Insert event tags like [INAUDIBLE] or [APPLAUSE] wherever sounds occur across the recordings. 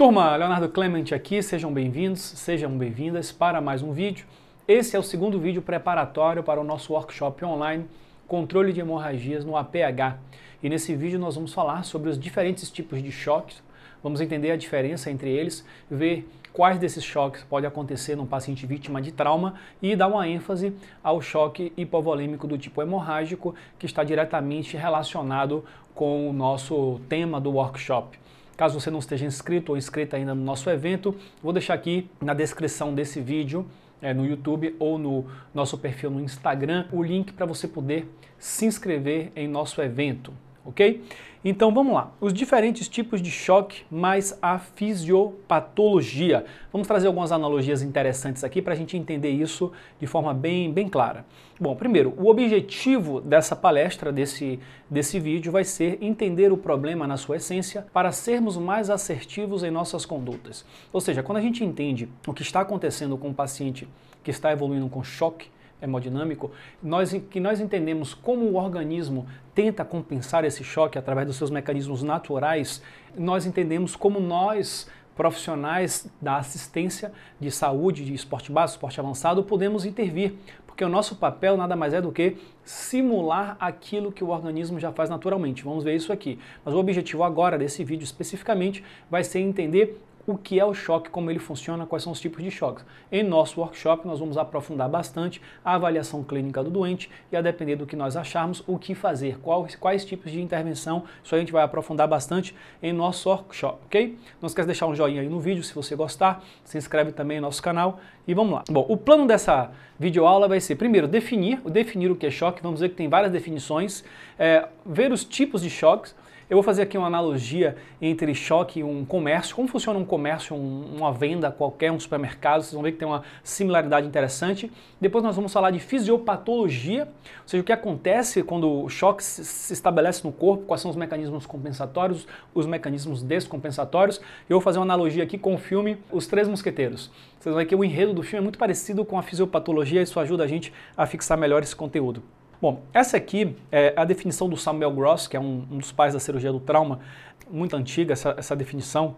Turma, Leonardo Clemente aqui, sejam bem-vindos, sejam bem-vindas para mais um vídeo. Esse é o segundo vídeo preparatório para o nosso workshop online Controle de Hemorragias no APH. E nesse vídeo nós vamos falar sobre os diferentes tipos de choques, vamos entender a diferença entre eles, ver quais desses choques podem acontecer num paciente vítima de trauma e dar uma ênfase ao choque hipovolêmico do tipo hemorrágico, que está diretamente relacionado com o nosso tema do workshop. Caso você não esteja inscrito ou inscrita ainda no nosso evento, vou deixar aqui na descrição desse vídeo é, no YouTube ou no nosso perfil no Instagram o link para você poder se inscrever em nosso evento, ok? Então vamos lá, os diferentes tipos de choque mais a fisiopatologia. Vamos trazer algumas analogias interessantes aqui para a gente entender isso de forma bem, bem clara. Bom, primeiro, o objetivo dessa palestra, desse, desse vídeo, vai ser entender o problema na sua essência para sermos mais assertivos em nossas condutas. Ou seja, quando a gente entende o que está acontecendo com o um paciente que está evoluindo com choque, hemodinâmico, nós, que nós entendemos como o organismo tenta compensar esse choque através dos seus mecanismos naturais, nós entendemos como nós, profissionais da assistência de saúde, de esporte básico, esporte avançado, podemos intervir, porque o nosso papel nada mais é do que simular aquilo que o organismo já faz naturalmente. Vamos ver isso aqui. Mas o objetivo agora desse vídeo especificamente vai ser entender o que é o choque, como ele funciona, quais são os tipos de choques. Em nosso workshop, nós vamos aprofundar bastante a avaliação clínica do doente e, a depender do que nós acharmos, o que fazer, quais, quais tipos de intervenção. Isso a gente vai aprofundar bastante em nosso workshop, ok? Não esquece de deixar um joinha aí no vídeo se você gostar, se inscreve também no nosso canal e vamos lá. Bom, o plano dessa videoaula vai ser, primeiro, definir, definir o que é choque, vamos ver que tem várias definições, é, ver os tipos de choques, eu vou fazer aqui uma analogia entre choque e um comércio, como funciona um comércio, um, uma venda qualquer, um supermercado, vocês vão ver que tem uma similaridade interessante. Depois nós vamos falar de fisiopatologia, ou seja, o que acontece quando o choque se estabelece no corpo, quais são os mecanismos compensatórios, os mecanismos descompensatórios. Eu vou fazer uma analogia aqui com o filme Os Três Mosqueteiros. Vocês vão ver que o enredo do filme é muito parecido com a fisiopatologia, isso ajuda a gente a fixar melhor esse conteúdo. Bom, essa aqui é a definição do Samuel Gross, que é um, um dos pais da cirurgia do trauma, muito antiga essa, essa definição,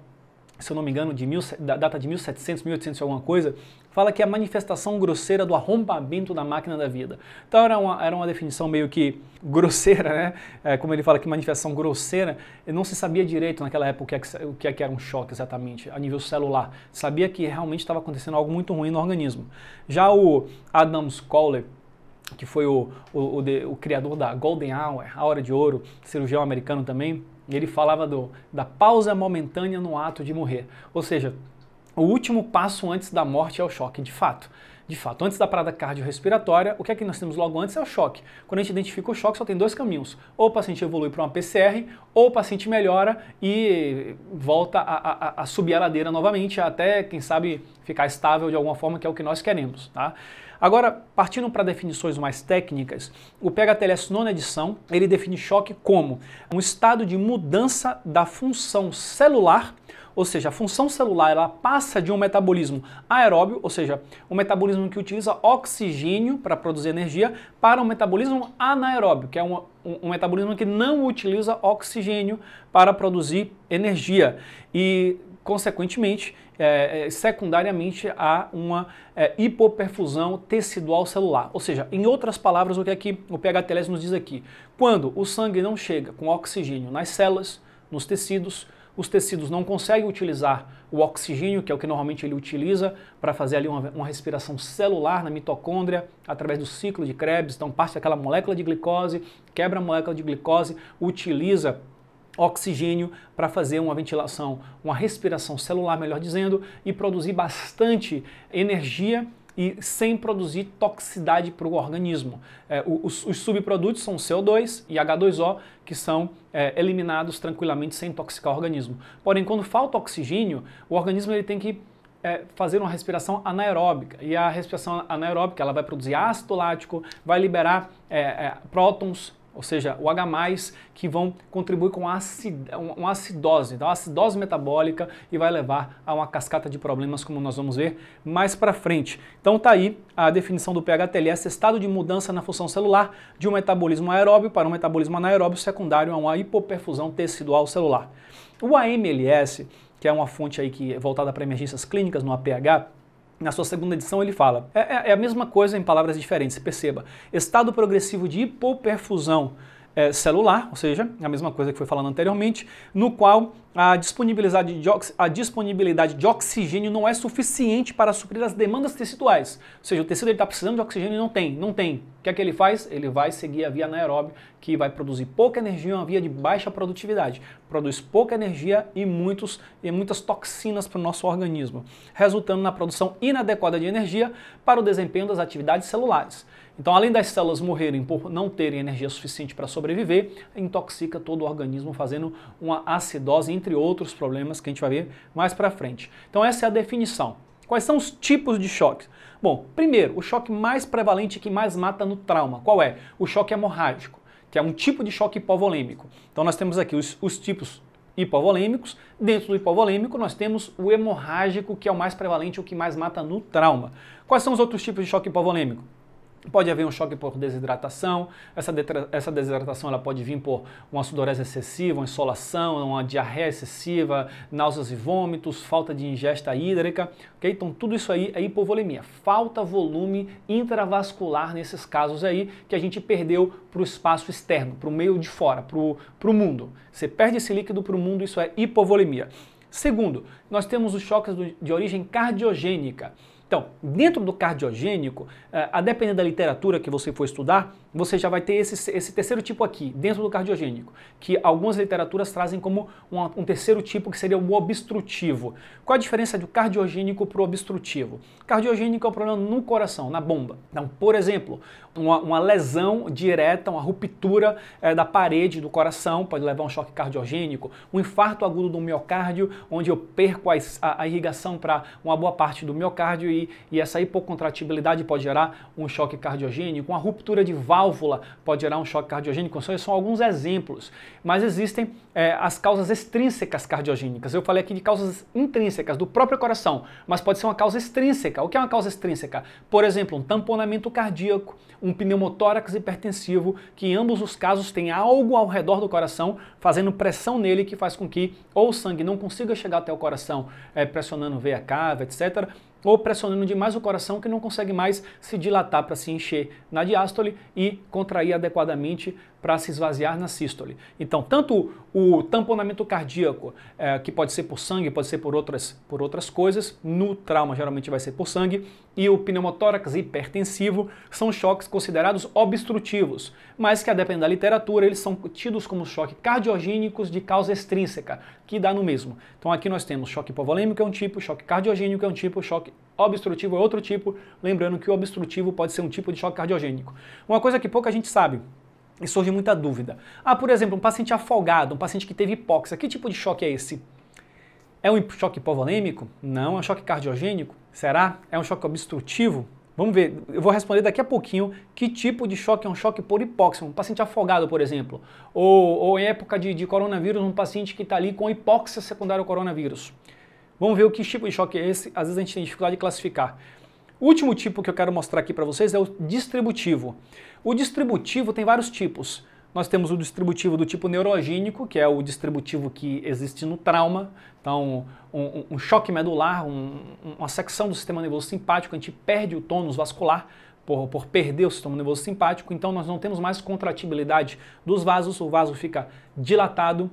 se eu não me engano, de mil, da data de 1700, 1800 e alguma coisa, fala que é a manifestação grosseira do arrombamento da máquina da vida. Então era uma, era uma definição meio que grosseira, né? É, como ele fala que manifestação grosseira, não se sabia direito naquela época o que, é, o que, é que era um choque exatamente, a nível celular. Sabia que realmente estava acontecendo algo muito ruim no organismo. Já o Adams Kohler, que foi o, o, o, de, o, criador da Golden Hour, a hora de ouro, cirurgião americano também, ele falava do, da pausa momentânea no ato de morrer. Ou seja, o último passo antes da morte é o choque, de fato. De fato, antes da parada cardiorrespiratória, o que é que nós temos logo antes é o choque. Quando a gente identifica o choque, só tem dois caminhos. Ou o paciente evolui para uma PCR, ou o paciente melhora e volta a, a, a subir a ladeira novamente, até, quem sabe, ficar estável de alguma forma, que é o que nós queremos. Tá? Agora, partindo para definições mais técnicas, o PHTLS nona edição, ele define choque como um estado de mudança da função celular ou seja, a função celular ela passa de um metabolismo aeróbio, ou seja, um metabolismo que utiliza oxigênio para produzir energia, para um metabolismo anaeróbio, que é um, um, um metabolismo que não utiliza oxigênio para produzir energia. E consequentemente, é, é secundariamente, a uma é, hipoperfusão tecidual celular. Ou seja, em outras palavras, o que, é que o PHTLS nos diz aqui? Quando o sangue não chega com oxigênio nas células, nos tecidos, os tecidos não conseguem utilizar o oxigênio, que é o que normalmente ele utiliza para fazer ali uma, uma, respiração celular na mitocôndria, através do ciclo de Krebs. Então, parte daquela molécula de glicose, quebra a molécula de glicose, utiliza oxigênio para fazer uma ventilação, uma respiração celular, melhor dizendo, e produzir bastante energia e sem produzir toxicidade para o organismo. É, os, os, subprodutos são CO2 e H2O, que são é, eliminados tranquilamente sem intoxicar o organismo. Porém, quando falta oxigênio, o organismo ele tem que é, fazer uma respiração anaeróbica. E a respiração anaeróbica ela vai produzir ácido lático, vai liberar é, é, prótons, ou seja, o H+, que vão contribuir com acid, uma acidose, então acidose metabólica e vai levar a uma cascata de problemas, como nós vamos ver mais para frente. Então tá aí a definição do PHTLS, estado de mudança na função celular de um metabolismo aeróbio para um metabolismo anaeróbio secundário a uma hipoperfusão tecidual celular. O AMLS, que é uma fonte aí que é voltada para emergências clínicas no APH, na sua segunda edição, ele fala: é, é, é a mesma coisa em palavras diferentes, perceba. Estado progressivo de hipoperfusão é, celular, ou seja, a mesma coisa que foi falando anteriormente, no qual a disponibilidade, de, a disponibilidade de oxigênio não é suficiente para suprir as demandas teciduais. Ou seja, o tecido está precisando de oxigênio e não tem, não tem. O que é que ele faz? Ele vai seguir a via anaeróbica, que vai produzir pouca energia, uma via de baixa produtividade. Produz pouca energia e, muitos, e muitas toxinas para o nosso organismo, resultando na produção inadequada de energia para o desempenho das atividades celulares. Então, além das células morrerem por não terem energia suficiente para sobreviver, intoxica todo o organismo, fazendo uma acidose, entre outros problemas que a gente vai ver mais para frente. Então, essa é a definição. Quais são os tipos de choques? Bom, primeiro, o choque mais prevalente que mais mata no trauma, qual é? O choque hemorrágico, que é um tipo de choque hipovolêmico. Então, nós temos aqui os, os tipos hipovolêmicos. Dentro do hipovolêmico, nós temos o hemorrágico, que é o mais prevalente, o que mais mata no trauma. Quais são os outros tipos de choque hipovolêmico? Pode haver um choque por desidratação. Essa, essa desidratação ela pode vir por uma sudorese excessiva, uma insolação, uma diarreia excessiva, náuseas e vômitos, falta de ingesta hídrica. Então, tudo isso aí é hipovolemia. Falta volume intravascular nesses casos aí que a gente perdeu para o espaço externo, para o meio de fora, para o mundo. Você perde esse líquido para o mundo, isso é hipovolemia. Segundo, nós temos os choques de origem cardiogênica. Então, dentro do cardiogênico, eh, a depender da literatura que você for estudar, você já vai ter esse, esse, terceiro tipo aqui, dentro do cardiogênico, que algumas literaturas trazem como um, um terceiro tipo, que seria o obstrutivo. Qual a diferença do cardiogênico para o obstrutivo? Cardiogênico é um problema no coração, na bomba. Então, por exemplo, uma, uma lesão direta, uma ruptura é, da parede do coração, pode levar a um choque cardiogênico, um infarto agudo do miocárdio, onde eu perco a, a, a irrigação para uma boa parte do miocárdio e, e essa hipocontratibilidade pode gerar um choque cardiogênico, uma ruptura de válvula válvula pode gerar um choque cardiogênico. São alguns exemplos, mas existem é, as causas extrínsecas cardiogênicas. Eu falei aqui de causas intrínsecas do próprio coração, mas pode ser uma causa extrínseca. O que é uma causa extrínseca? Por exemplo, um tamponamento cardíaco, um pneumotórax hipertensivo, que em ambos os casos tem algo ao redor do coração fazendo pressão nele que faz com que ou o sangue não consiga chegar até o coração, é, pressionando veia cava, etc ou pressionando demais o coração que não consegue mais se dilatar para se encher na diástole e contrair adequadamente para se esvaziar na sístole. Então, tanto o tamponamento cardíaco, é, que pode ser por sangue, pode ser por outras, por outras coisas, no trauma geralmente vai ser por sangue, e o pneumotórax hipertensivo são choques considerados obstrutivos, mas que a depender da literatura eles são tidos como choque cardiogênicos de causa extrínseca, que dá no mesmo. Então aqui nós temos choque hipovolêmico é um tipo, choque cardiogênico é um tipo, choque obstrutivo é outro tipo, lembrando que o obstrutivo pode ser um tipo de choque cardiogênico. Uma coisa que pouca gente sabe, e surge muita dúvida. Ah, por exemplo, um paciente afogado, um paciente que teve hipóxia, que tipo de choque é esse? É um choque hipovolêmico? Não. É um choque cardiogênico? Será? É um choque obstrutivo? Vamos ver, eu vou responder daqui a pouquinho que tipo de choque é um choque por hipóxia, um paciente afogado, por exemplo, ou, ou em época de, de coronavírus, um paciente que está ali com hipóxia secundária ao coronavírus. Vamos ver o que tipo de choque é esse, às vezes a gente tem dificuldade de classificar. O último tipo que eu quero mostrar aqui para vocês é o distributivo. O distributivo tem vários tipos. Nós temos o distributivo do tipo neurogênico, que é o distributivo que existe no trauma. Então, um, um choque medular, um, uma secção do sistema nervoso simpático, a gente perde o tônus vascular, por, por, perder o sistema nervoso simpático, então nós não temos mais contratibilidade dos vasos, o vaso fica dilatado,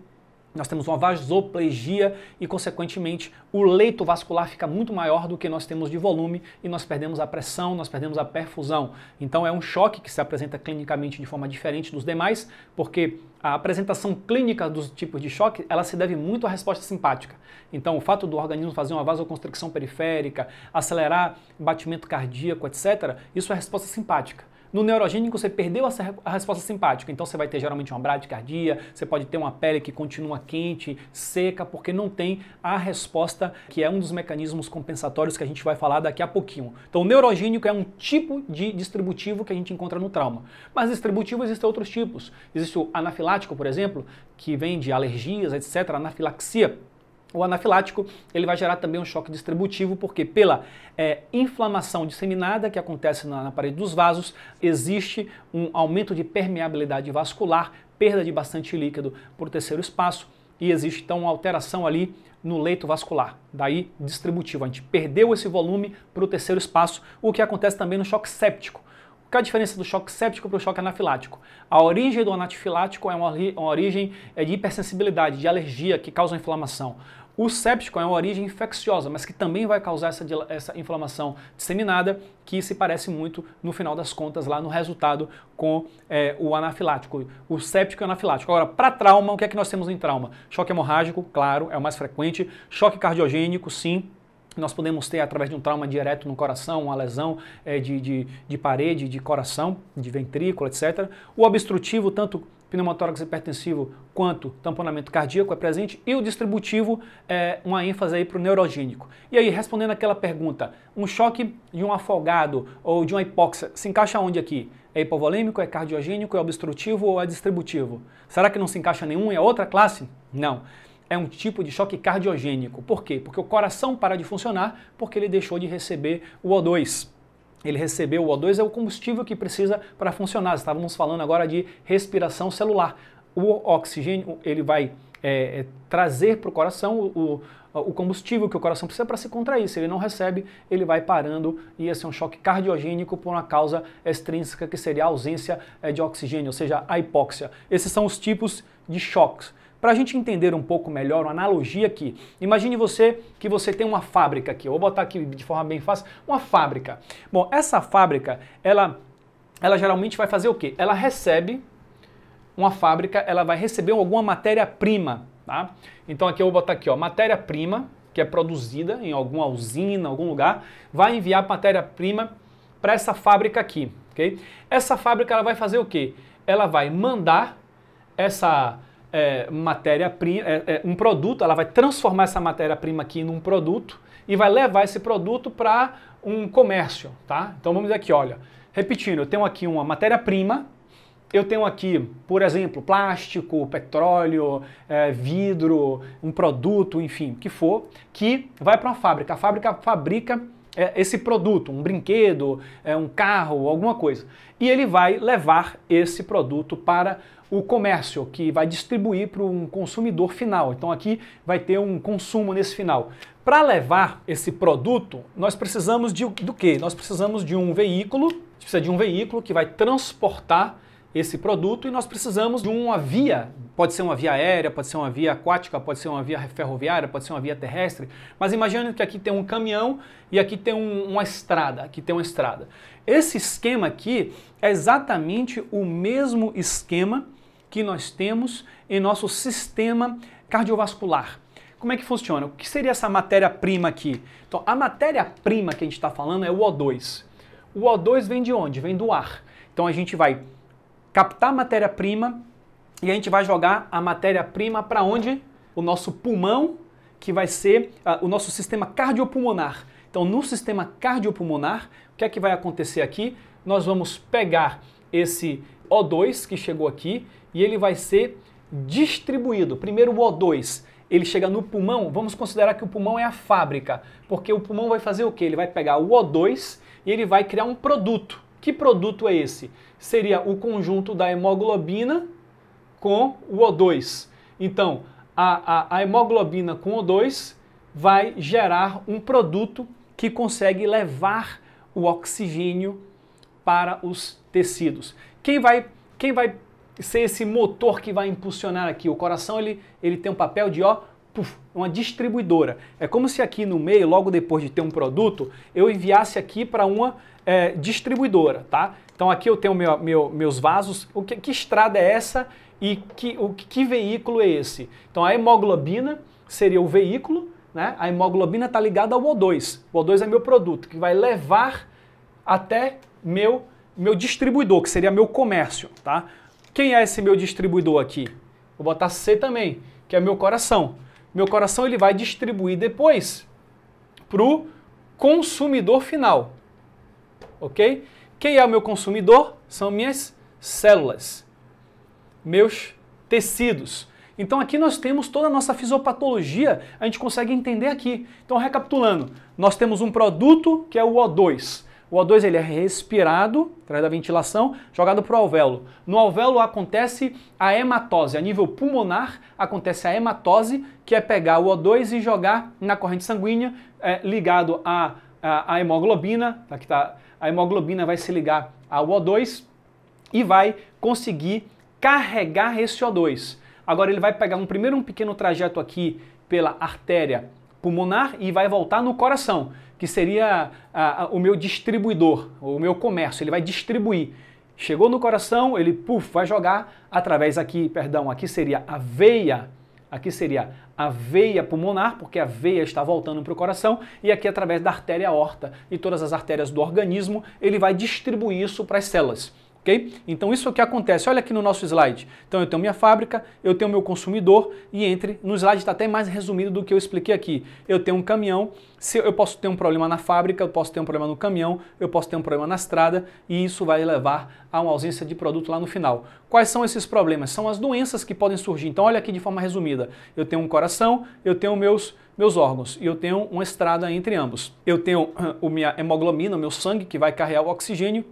nós temos uma vasoplegia e, consequentemente, o leito vascular fica muito maior do que nós temos de volume e nós perdemos a pressão, nós perdemos a perfusão. Então, é um choque que se apresenta clinicamente de forma diferente dos demais, porque a apresentação clínica dos tipos de choque ela se deve muito à resposta simpática. Então, o fato do organismo fazer uma vasoconstricção periférica, acelerar batimento cardíaco, etc., isso é resposta simpática. No neurogênico, você perdeu a resposta simpática, então você vai ter geralmente uma bradicardia, você pode ter uma pele que continua quente, seca, porque não tem a resposta que é um dos mecanismos compensatórios que a gente vai falar daqui a pouquinho. Então, o neurogênico é um tipo de distributivo que a gente encontra no trauma. Mas distributivo existem outros tipos. Existe o anafilático, por exemplo, que vem de alergias, etc., anafilaxia o anafilático ele vai gerar também um choque distributivo, porque pela é, inflamação disseminada que acontece na, na parede dos vasos, existe um aumento de permeabilidade vascular, perda de bastante líquido para o terceiro espaço e existe então uma alteração ali no leito vascular, daí distributivo. A gente perdeu esse volume para o terceiro espaço, o que acontece também no choque séptico. Qual a diferença do choque séptico para o choque anafilático? A origem do anafilático é uma, origem é, de hipersensibilidade, de alergia que causa inflamação. O séptico é uma origem infecciosa, mas que também vai causar essa, essa inflamação disseminada, que se parece muito, no final das contas, lá no resultado com é, o anafilático, o séptico e anafilático. Agora, para trauma, o que é que nós temos em trauma? Choque hemorrágico, claro, é o mais frequente. Choque cardiogênico, sim, nós podemos ter através de um trauma direto no coração, uma lesão é, de, de, de, parede, de coração, de ventrículo, etc. O obstrutivo, tanto pneumotórax hipertensivo quanto tamponamento cardíaco é presente e o distributivo é uma ênfase aí para o neurogênico. E aí, respondendo aquela pergunta, um choque de um afogado ou de uma hipóxia se encaixa onde aqui? É hipovolêmico, é cardiogênico, é obstrutivo ou é distributivo? Será que não se encaixa nenhum? É outra classe? Não é um tipo de choque cardiogênico. Por quê? Porque o coração para de funcionar porque ele deixou de receber o O2 ele recebeu o O2, é o combustível que precisa para funcionar. Estávamos falando agora de respiração celular. O oxigênio ele vai é, é trazer para o coração o, o combustível que o coração precisa para se contrair. Se ele não recebe, ele vai parando e ia ser é um choque cardiogênico por uma causa extrínseca, que seria a ausência é, de oxigênio, ou seja, a hipóxia. Esses são os tipos de choques. Para a gente entender um pouco melhor, uma analogia aqui, imagine você que você tem uma fábrica aqui, eu vou botar aqui de forma bem fácil, uma fábrica. Bom, essa fábrica, ela, ela geralmente vai fazer o quê? Ela recebe, uma fábrica, ela vai receber alguma matéria-prima, tá? Então aqui eu vou botar aqui, ó, matéria-prima, que é produzida em alguma usina, em algum lugar, vai enviar matéria-prima para essa fábrica aqui, ok? Essa fábrica, ela vai fazer o quê? Ela vai mandar essa é, matéria-prima, é, é, um produto, ela vai transformar essa matéria-prima aqui num produto e vai levar esse produto para um comércio, tá? Então vamos dizer aqui, olha, repetindo, eu tenho aqui uma matéria-prima, eu tenho aqui, por exemplo, plástico, petróleo, é, vidro, um produto, enfim, que for, que vai para uma fábrica. A fábrica fabrica é, esse produto, um brinquedo, é, um carro, alguma coisa. E ele vai levar esse produto para o comércio, que vai distribuir para um consumidor final. Então aqui vai ter um consumo nesse final. Para levar esse produto, nós precisamos de, do que? Nós precisamos de um veículo, a gente precisa de um veículo que vai transportar esse produto e nós precisamos de uma via. Pode ser uma via aérea, pode ser uma via aquática, pode ser uma via ferroviária, pode ser uma via terrestre. Mas imagine que aqui tem um caminhão e aqui tem um, uma estrada. Aqui tem uma estrada. Esse esquema aqui é exatamente o mesmo esquema que nós temos em nosso sistema cardiovascular. Como é que funciona? O que seria essa matéria-prima aqui? Então, a matéria-prima que a gente está falando é o O2. O O2 vem de onde? Vem do ar. Então, a gente vai captar matéria-prima e a gente vai jogar a matéria-prima para onde? O nosso pulmão, que vai ser uh, o nosso sistema cardiopulmonar. Então, no sistema cardiopulmonar, o que é que vai acontecer aqui? Nós vamos pegar esse O2 que chegou aqui e ele vai ser distribuído. Primeiro o O2, ele chega no pulmão, vamos considerar que o pulmão é a fábrica, porque o pulmão vai fazer o que? Ele vai pegar o O2 e ele vai criar um produto. Que produto é esse? Seria o conjunto da hemoglobina com o O2. Então, a, a, a hemoglobina com O2 vai gerar um produto que consegue levar o oxigênio para os tecidos. Quem vai, quem vai ser esse motor que vai impulsionar aqui. O coração ele, ele tem um papel de ó, puff, uma distribuidora. É como se aqui no meio, logo depois de ter um produto, eu enviasse aqui para uma é, distribuidora, tá? Então aqui eu tenho meu, meu, meus vasos. O que, que estrada é essa e que, o, que veículo é esse? Então a hemoglobina seria o veículo, né? A hemoglobina está ligada ao O2. O O2 é meu produto que vai levar até meu meu distribuidor, que seria meu comércio, tá? Quem é esse meu distribuidor aqui? Vou botar C também, que é meu coração. Meu coração ele vai distribuir depois para o consumidor final. Ok? Quem é o meu consumidor? São minhas células, meus tecidos. Então aqui nós temos toda a nossa fisiopatologia, a gente consegue entender aqui. Então recapitulando, nós temos um produto que é o O2. O O2 ele é respirado através da ventilação, jogado para o alvéolo. No alvéolo acontece a hematose. A nível pulmonar acontece a hematose, que é pegar o O2 e jogar na corrente sanguínea, é, ligado à, hemoglobina. Aqui tá, tá, a hemoglobina vai se ligar ao O2 e vai conseguir carregar esse O2. Agora ele vai pegar um primeiro um pequeno trajeto aqui pela artéria pulmonar e vai voltar no coração, que seria a, a, o meu distribuidor, o meu comércio, ele vai distribuir. Chegou no coração, ele puff, vai jogar através aqui, perdão, aqui seria a veia, aqui seria a veia pulmonar, porque a veia está voltando para o coração, e aqui através da artéria aorta e todas as artérias do organismo, ele vai distribuir isso para as células. Então isso é o que acontece. Olha aqui no nosso slide. Então eu tenho minha fábrica, eu tenho meu consumidor e entre, no slide está até mais resumido do que eu expliquei aqui. Eu tenho um caminhão, eu posso ter um problema na fábrica, eu posso ter um problema no caminhão, eu posso ter um problema na estrada e isso vai levar a uma ausência de produto lá no final. Quais são esses problemas? São as doenças que podem surgir. Então olha aqui de forma resumida. Eu tenho um coração, eu tenho meus meus órgãos e eu tenho uma estrada entre ambos. Eu tenho a ah, minha hemoglobina, o meu sangue que vai carregar o oxigênio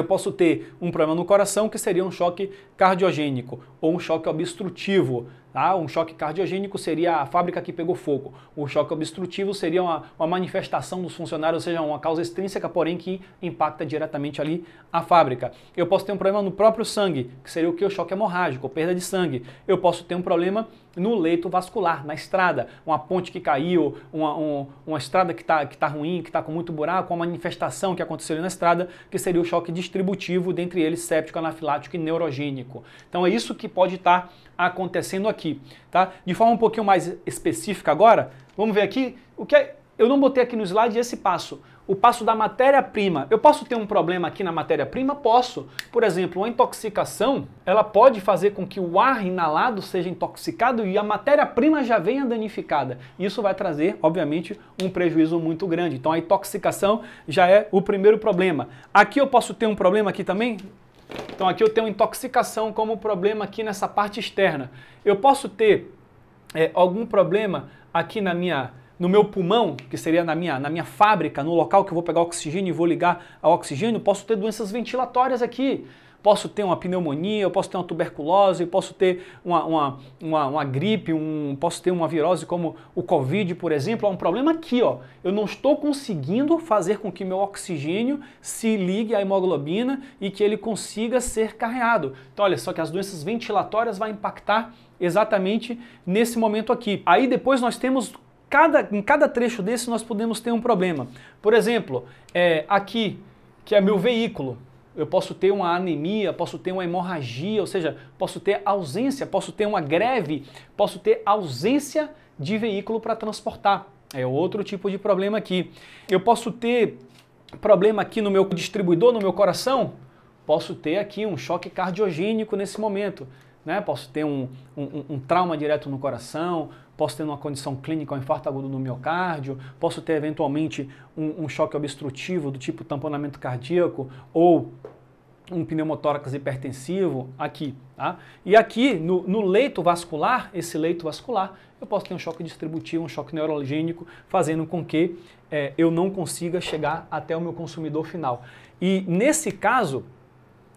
eu posso ter um problema no coração que seria um choque cardiogênico ou um choque obstrutivo Tá? Um choque cardiogênico seria a fábrica que pegou fogo. O choque obstrutivo seria uma, uma manifestação dos funcionários, ou seja, uma causa extrínseca, porém que impacta diretamente ali a fábrica. Eu posso ter um problema no próprio sangue, que seria o que? O choque hemorrágico, perda de sangue. Eu posso ter um problema no leito vascular, na estrada, uma ponte que caiu, uma, um, uma estrada que está que tá ruim, que está com muito buraco, uma manifestação que aconteceu ali na estrada, que seria o choque distributivo, dentre eles séptico, anafilático e neurogênico. Então é isso que pode estar tá acontecendo aqui aqui, tá? De forma um pouquinho mais específica agora, vamos ver aqui o que é, eu não botei aqui no slide esse passo, o passo da matéria-prima. Eu posso ter um problema aqui na matéria-prima? Posso. Por exemplo, a intoxicação, ela pode fazer com que o ar inalado seja intoxicado e a matéria-prima já venha danificada. Isso vai trazer, obviamente, um prejuízo muito grande. Então a intoxicação já é o primeiro problema. Aqui eu posso ter um problema aqui também? Então aqui eu tenho intoxicação como problema aqui nessa parte externa. Eu posso ter é, algum problema aqui na minha no meu pulmão, que seria na minha, na minha fábrica, no local que eu vou pegar oxigênio e vou ligar ao oxigênio, posso ter doenças ventilatórias aqui. Posso ter uma pneumonia, eu posso ter uma tuberculose, eu posso ter uma, uma, uma, uma, gripe, um, posso ter uma virose como o Covid, por exemplo. Há é um problema aqui, ó. Eu não estou conseguindo fazer com que meu oxigênio se ligue à hemoglobina e que ele consiga ser carreado. Então, olha só que as doenças ventilatórias vão impactar exatamente nesse momento aqui. Aí depois nós temos cada, em cada trecho desse nós podemos ter um problema. Por exemplo, é, aqui, que é meu veículo, eu posso ter uma anemia, posso ter uma hemorragia, ou seja, posso ter ausência, posso ter uma greve, posso ter ausência de veículo para transportar. É outro tipo de problema aqui. Eu posso ter problema aqui no meu distribuidor, no meu coração, posso ter aqui um choque cardiogênico nesse momento. Né? Posso ter um, um, um trauma direto no coração, posso ter uma condição clínica, um infarto agudo no miocárdio, posso ter eventualmente um, um choque obstrutivo do tipo tamponamento cardíaco ou um pneumotórax hipertensivo aqui, tá? E aqui no, no, leito vascular, esse leito vascular, eu posso ter um choque distributivo, um choque neurologênico, fazendo com que é, eu não consiga chegar até o meu consumidor final. E nesse caso,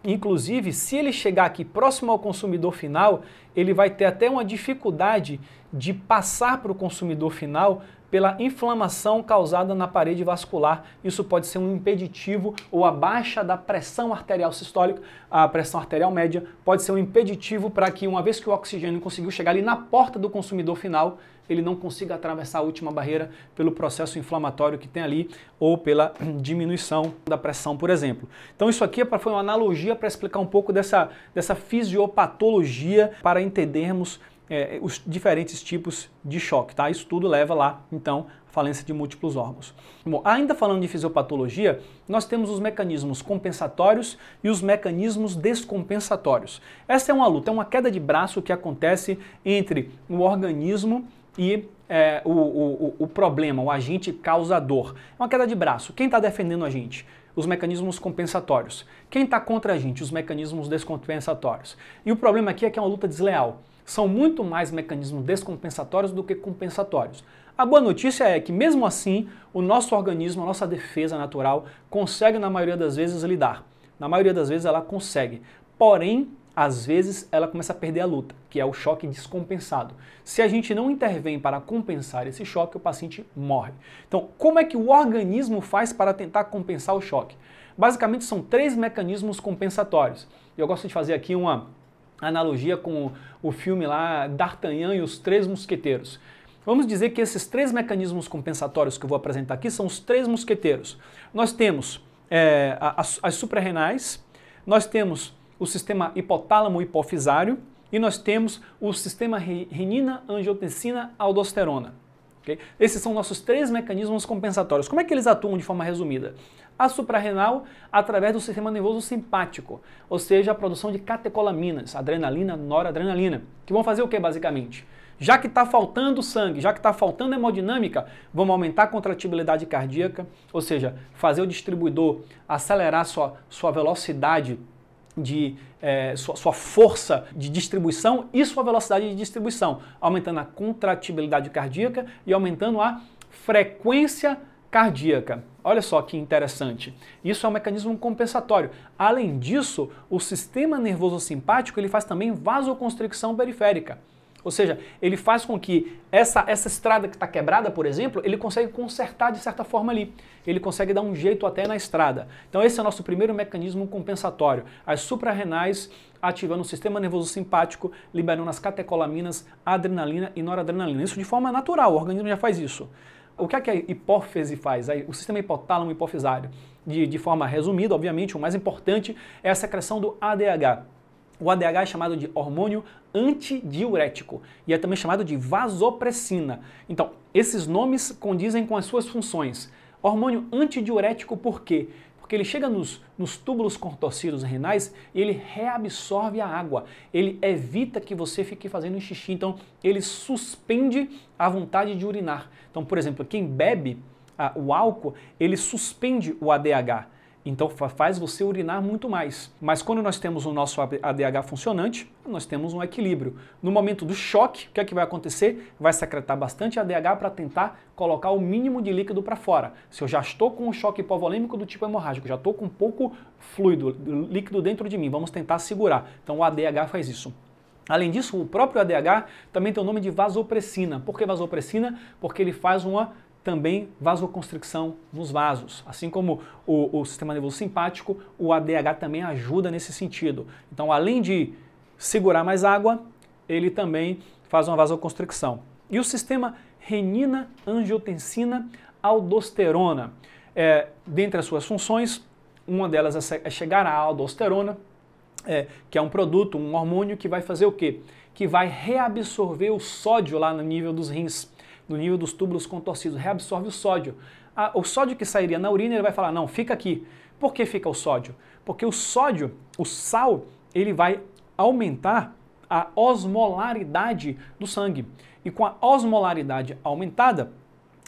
Inclusive, se ele chegar aqui próximo ao consumidor final, ele vai ter até uma dificuldade de passar para o consumidor final pela inflamação causada na parede vascular. Isso pode ser um impeditivo ou a baixa da pressão arterial sistólica, a pressão arterial média, pode ser um impeditivo para que, uma vez que o oxigênio conseguiu chegar ali na porta do consumidor final, ele não consiga atravessar a última barreira pelo processo inflamatório que tem ali ou pela [CLEARS THROAT] diminuição da pressão, por exemplo. Então isso aqui é foi uma analogia para explicar um pouco dessa, dessa fisiopatologia para entendermos é, os diferentes tipos de choque, tá? Isso tudo leva lá, então, à falência de múltiplos órgãos. Bom, ainda falando de fisiopatologia, nós temos os mecanismos compensatórios e os mecanismos descompensatórios. Essa é uma luta, é uma queda de braço que acontece entre o organismo e é, o, o, o problema, o agente causador. É uma queda de braço. Quem está defendendo a gente? Os mecanismos compensatórios. Quem está contra a gente? Os mecanismos descompensatórios. E o problema aqui é que é uma luta desleal. São muito mais mecanismos descompensatórios do que compensatórios. A boa notícia é que, mesmo assim, o nosso organismo, a nossa defesa natural, consegue, na maioria das vezes, lidar. Na maioria das vezes, ela consegue. Porém, às vezes ela começa a perder a luta, que é o choque descompensado. Se a gente não intervém para compensar esse choque, o paciente morre. Então, como é que o organismo faz para tentar compensar o choque? Basicamente, são três mecanismos compensatórios. Eu gosto de fazer aqui uma analogia com o filme lá D'Artagnan e os Três Mosqueteiros. Vamos dizer que esses três mecanismos compensatórios que eu vou apresentar aqui são os três mosqueteiros. Nós temos é, as, as suprarrenais, nós temos o sistema hipotálamo-hipofisário e nós temos o sistema renina, angiotensina, aldosterona. Okay? Esses são nossos três mecanismos compensatórios. Como é que eles atuam de forma resumida? A suprarrenal através do sistema nervoso simpático, ou seja, a produção de catecolaminas, adrenalina, noradrenalina, que vão fazer o que basicamente? Já que está faltando sangue, já que está faltando hemodinâmica, vamos aumentar a contratibilidade cardíaca, ou seja, fazer o distribuidor acelerar sua, sua velocidade de é, sua, sua, força de distribuição e sua velocidade de distribuição, aumentando a contratibilidade cardíaca e aumentando a frequência cardíaca. Olha só que interessante. Isso é um mecanismo compensatório. Além disso, o sistema nervoso simpático ele faz também vasoconstricção periférica. Ou seja, ele faz com que essa, essa estrada que está quebrada, por exemplo, ele consegue consertar de certa forma ali. Ele consegue dar um jeito até na estrada. Então esse é o nosso primeiro mecanismo compensatório. As suprarrenais ativando o sistema nervoso simpático, liberando as catecolaminas, adrenalina e noradrenalina. Isso de forma natural, o organismo já faz isso. O que, é que a hipófise faz? O sistema hipotálamo hipofisário. De, de forma resumida, obviamente, o mais importante é a secreção do ADH o ADH é chamado de hormônio antidiurético e é também chamado de vasopressina. Então, esses nomes condizem com as suas funções. Hormônio antidiurético por quê? Porque ele chega nos, nos túbulos contorcidos renais e ele reabsorve a água. Ele evita que você fique fazendo xixi. Então, ele suspende a vontade de urinar. Então, por exemplo, quem bebe ah, o álcool, ele suspende o ADH. Então faz você urinar muito mais. Mas quando nós temos o nosso ADH funcionante, nós temos um equilíbrio. No momento do choque, o que é que vai acontecer? Vai secretar bastante ADH para tentar colocar o mínimo de líquido para fora. Se eu já estou com um choque hipovolêmico do tipo hemorrágico, já estou com um pouco fluido, líquido dentro de mim, vamos tentar segurar. Então o ADH faz isso. Além disso, o próprio ADH também tem o nome de vasopressina. Por que vasopressina? Porque ele faz uma também vasoconstricção nos vasos. Assim como o, o sistema nervoso simpático, o ADH também ajuda nesse sentido. Então, além de segurar mais água, ele também faz uma vasoconstricção. E o sistema renina, angiotensina, aldosterona. É, dentre as suas funções, uma delas é, é chegar à aldosterona, é, que é um produto, um hormônio que vai fazer o quê? Que vai reabsorver o sódio lá no nível dos rins no nível dos túbulos contorcidos, reabsorve o sódio. A, ah, o sódio que sairia na urina, ele vai falar, não, fica aqui. Por que fica o sódio? Porque o sódio, o sal, ele vai aumentar a osmolaridade do sangue. E com a osmolaridade aumentada,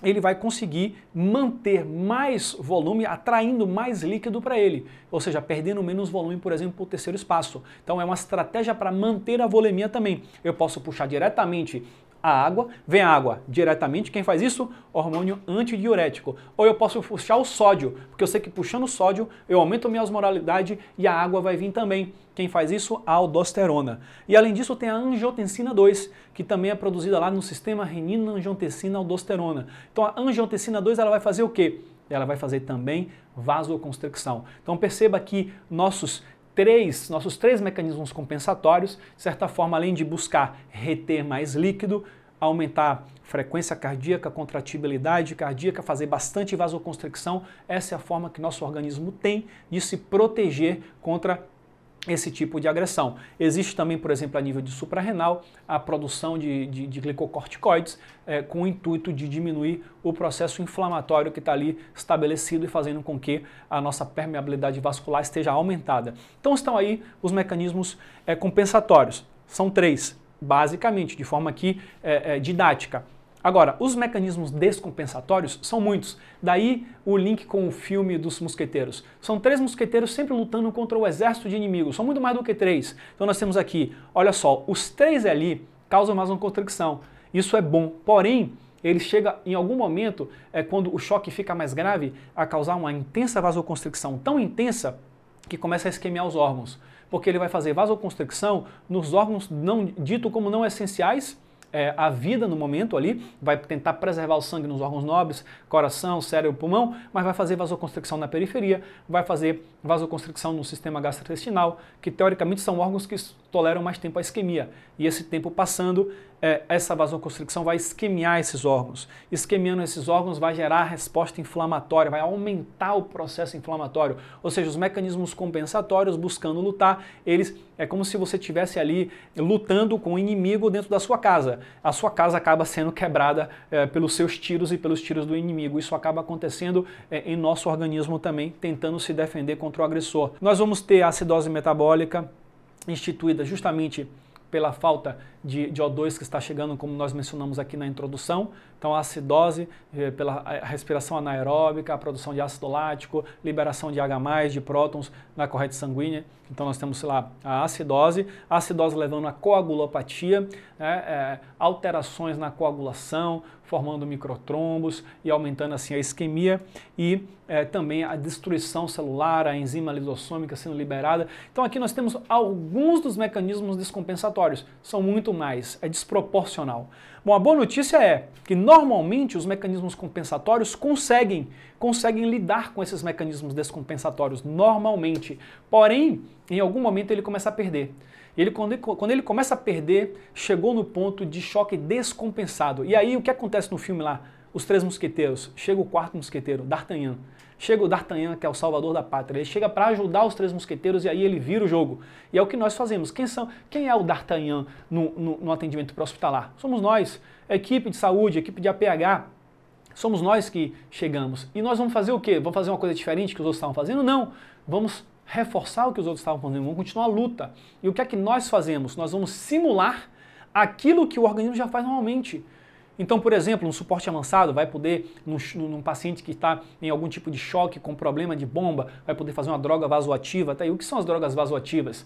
ele vai conseguir manter mais volume, atraindo mais líquido para ele, ou seja, perdendo menos volume, por exemplo, para o terceiro espaço. Então é uma estratégia para manter a volemia também. Eu posso puxar diretamente a água, vem a água diretamente. Quem faz isso? Hormônio antidiurético. Ou eu posso puxar o sódio, porque eu sei que puxando o sódio eu aumento minha osmoralidade e a água vai vir também. Quem faz isso? A aldosterona. E além disso tem a angiotensina 2, que também é produzida lá no sistema renina-angiotensina-aldosterona. Então a angiotensina 2 ela vai fazer o quê? Ela vai fazer também vasoconstricção. Então perceba que nossos três, nossos três mecanismos compensatórios, de certa forma, além de buscar reter mais líquido, aumentar frequência cardíaca, contratibilidade cardíaca, fazer bastante vasoconstricção, essa é a forma que nosso organismo tem de se proteger contra esse tipo de agressão. Existe também, por exemplo, a nível de suprarrenal, a produção de, de, de glicocorticoides é, com o intuito de diminuir o processo inflamatório que está ali estabelecido e fazendo com que a nossa permeabilidade vascular esteja aumentada. Então estão aí os mecanismos é, compensatórios. São três, basicamente, de forma aqui é, é, didática Agora, os mecanismos descompensatórios são muitos, daí o link com o filme dos mosqueteiros. São três mosqueteiros sempre lutando contra o exército de inimigos, são muito mais do que três. Então nós temos aqui, olha só, os três ali causam mais uma Isso é bom, porém, ele chega em algum momento, é, quando o choque fica mais grave, a causar uma intensa vasoconstricção, tão intensa que começa a esquemiar os órgãos, porque ele vai fazer vasoconstricção nos órgãos não dito como não essenciais é, a vida no momento ali, vai tentar preservar o sangue nos órgãos nobres, coração, cérebro, pulmão, mas vai fazer vasoconstricção na periferia, vai fazer vasoconstricção no sistema gastrointestinal, que teoricamente são órgãos que toleram mais tempo a isquemia. E esse tempo passando, é, essa vasoconstricção vai isquemiar esses órgãos. Isquemiando esses órgãos vai gerar resposta inflamatória, vai aumentar o processo inflamatório. Ou seja, os mecanismos compensatórios buscando lutar, eles é como se você estivesse ali lutando com o um inimigo dentro da sua casa. A sua casa acaba sendo quebrada é, pelos seus tiros e pelos tiros do inimigo. Isso acaba acontecendo é, em nosso organismo também, tentando se defender contra o agressor. Nós vamos ter a acidose metabólica instituída justamente pela falta de, de O2 que está chegando, como nós mencionamos aqui na introdução. Então, a acidose eh, pela respiração anaeróbica, a produção de ácido lático, liberação de H+, de prótons na corrente sanguínea. Então, nós temos, sei lá, a acidose, a acidose levando a coagulopatia, né, é, alterações na coagulação, formando microtrombos e aumentando assim a isquemia e é, também a destruição celular, a enzima lisossômica sendo liberada. Então, aqui nós temos alguns dos mecanismos descompensatórios. São muito muito mais, é desproporcional. Bom, a boa notícia é que normalmente os mecanismos compensatórios conseguem, conseguem lidar com esses mecanismos descompensatórios normalmente. Porém, em algum momento ele começa a perder. Ele quando, quando ele começa a perder, chegou no ponto de choque descompensado. E aí o que acontece no filme lá? os três mosqueteiros, chega o quarto mosqueteiro, D'Artagnan. Chega o D'Artagnan, que é o salvador da pátria. Ele chega para ajudar os três mosqueteiros e aí ele vira o jogo. E é o que nós fazemos. Quem, são, quem é o D'Artagnan no, no, no atendimento pré-hospitalar? Somos nós, é equipe de saúde, equipe de APH. Somos nós que chegamos. E nós vamos fazer o quê? Vamos fazer uma coisa diferente que os outros estavam fazendo? Não. Vamos reforçar o que os outros estavam fazendo. Vamos continuar a luta. E o que é que nós fazemos? Nós vamos simular aquilo que o organismo já faz normalmente. Então, por exemplo, um suporte avançado vai poder, num, num paciente que está em algum tipo de choque, com problema de bomba, vai poder fazer uma droga vasoativa. Tá? E o que são as drogas vasoativas?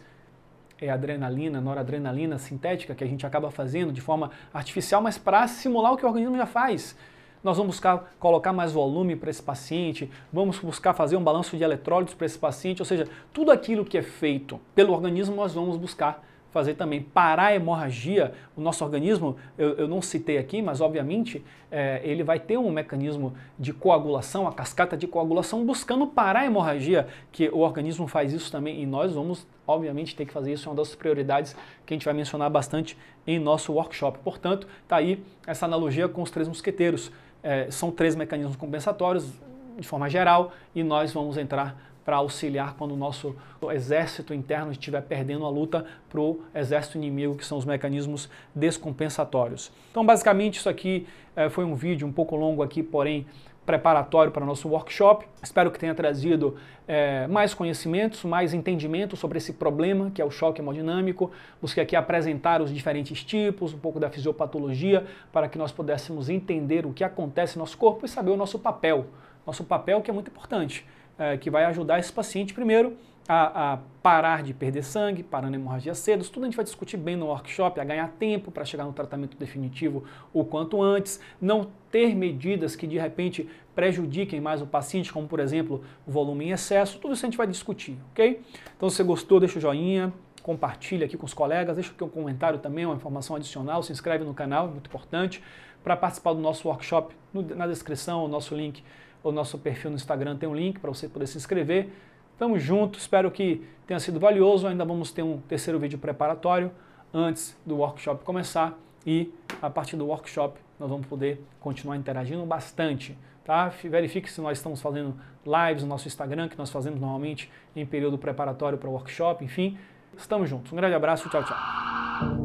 É adrenalina, noradrenalina sintética que a gente acaba fazendo de forma artificial, mas para simular o que o organismo já faz nós vamos buscar colocar mais volume para esse paciente, vamos buscar fazer um balanço de eletrólitos para esse paciente, ou seja, tudo aquilo que é feito pelo organismo nós vamos buscar fazer também parar a hemorragia. O nosso organismo, eu, eu não citei aqui, mas obviamente é, ele vai ter um mecanismo de coagulação, a cascata de coagulação, buscando parar a hemorragia, que o organismo faz isso também e nós vamos, obviamente, ter que fazer isso. É uma das prioridades que a gente vai mencionar bastante em nosso workshop. Portanto, está aí essa analogia com os três mosqueteiros. É, são três mecanismos compensatórios de forma geral e nós vamos entrar para auxiliar quando o nosso exército interno estiver perdendo a luta para o exército inimigo, que são os mecanismos descompensatórios. Então, basicamente, isso aqui eh, foi um vídeo um pouco longo aqui, porém preparatório para nosso workshop. Espero que tenha trazido é, mais conhecimentos, mais entendimento sobre esse problema que é o choque hemodinâmico. Busquei aqui apresentar os diferentes tipos, um pouco da fisiopatologia, para que nós pudéssemos entender o que acontece no nosso corpo e saber o nosso papel. Nosso papel que é muito importante é, que vai ajudar esse paciente, primeiro, a, a, parar de perder sangue, parando hemorragia cedo. Isso tudo a gente vai discutir bem no workshop, a ganhar tempo para chegar no tratamento definitivo o quanto antes, não ter medidas que de repente prejudiquem mais o paciente, como por exemplo volume em excesso. Tudo isso a gente vai discutir, ok? Então, se você gostou, deixa o joinha, compartilha aqui com os colegas, deixa aqui um comentário também, uma informação adicional, se inscreve no canal, muito importante, para participar do nosso workshop, no, na descrição, o nosso link o nosso perfil no Instagram tem um link para você poder se inscrever. Tamo junto, espero que tenha sido valioso. Ainda vamos ter um terceiro vídeo preparatório antes do workshop começar e a partir do workshop nós vamos poder continuar interagindo bastante. Tá? Verifique se nós estamos fazendo lives no nosso Instagram, que nós fazemos normalmente em período preparatório para o workshop, enfim. Estamos juntos. Um grande abraço, tchau, tchau.